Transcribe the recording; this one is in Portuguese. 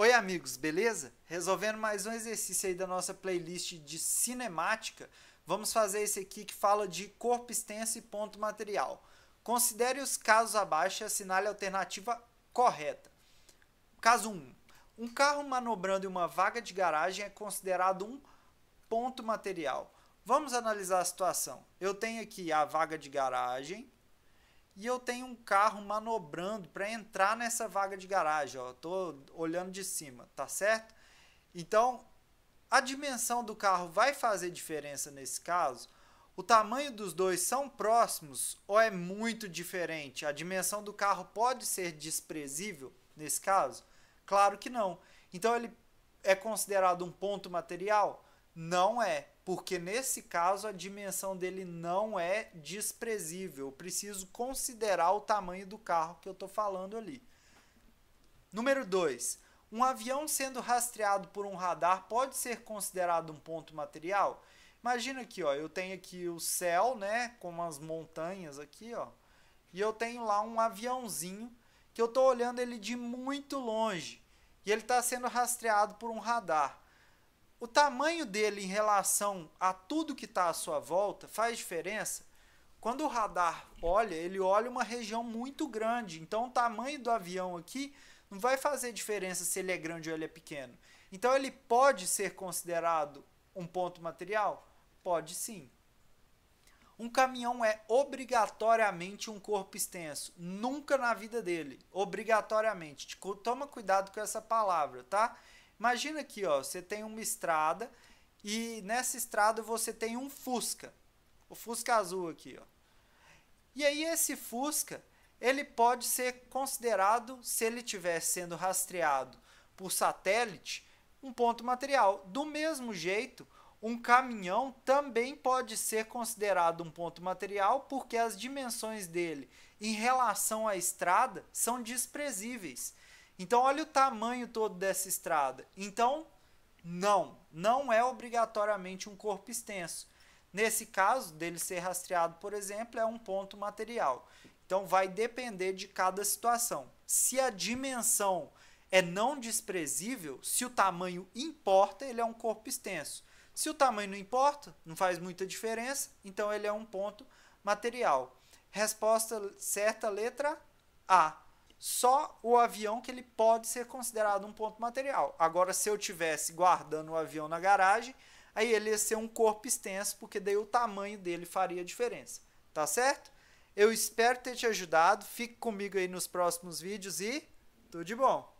Oi, amigos, beleza? Resolvendo mais um exercício aí da nossa playlist de cinemática, vamos fazer esse aqui que fala de corpo extenso e ponto material. Considere os casos abaixo e assinale a alternativa correta. Caso 1. Um carro manobrando em uma vaga de garagem é considerado um ponto material. Vamos analisar a situação. Eu tenho aqui a vaga de garagem, e eu tenho um carro manobrando para entrar nessa vaga de garagem, ó, tô olhando de cima, tá certo? Então, a dimensão do carro vai fazer diferença nesse caso? O tamanho dos dois são próximos ou é muito diferente? A dimensão do carro pode ser desprezível nesse caso? Claro que não. Então ele é considerado um ponto material? Não é. Porque nesse caso a dimensão dele não é desprezível. Eu preciso considerar o tamanho do carro que eu estou falando ali. Número 2. Um avião sendo rastreado por um radar pode ser considerado um ponto material? Imagina aqui, ó, eu tenho aqui o céu, né, com umas montanhas aqui, ó. E eu tenho lá um aviãozinho que eu estou olhando ele de muito longe e ele está sendo rastreado por um radar o tamanho dele em relação a tudo que está à sua volta faz diferença. Quando o radar olha, ele olha uma região muito grande. Então, o tamanho do avião aqui não vai fazer diferença se ele é grande ou ele é pequeno. Então, ele pode ser considerado um ponto material? Pode sim. Um caminhão é obrigatoriamente um corpo extenso. Nunca na vida dele. Obrigatoriamente. Toma cuidado com essa palavra, tá? Imagina aqui, ó, você tem uma estrada e nessa estrada você tem um Fusca. O Fusca azul aqui, ó. E aí esse Fusca, ele pode ser considerado, se ele estiver sendo rastreado por satélite, um ponto material. Do mesmo jeito, um caminhão também pode ser considerado um ponto material porque as dimensões dele em relação à estrada são desprezíveis. Então, olha o tamanho todo dessa estrada. Então, não, não é obrigatoriamente um corpo extenso. Nesse caso, dele ser rastreado, por exemplo, é um ponto material. Então, vai depender de cada situação. Se a dimensão é não desprezível, se o tamanho importa, ele é um corpo extenso. Se o tamanho não importa, não faz muita diferença, então ele é um ponto material. Resposta certa, letra A só o avião que ele pode ser considerado um ponto material. Agora, se eu tivesse guardando o avião na garagem, aí ele ia ser um corpo extenso, porque daí o tamanho dele faria diferença. Tá certo? Eu espero ter te ajudado. Fique comigo aí nos próximos vídeos e tudo de bom!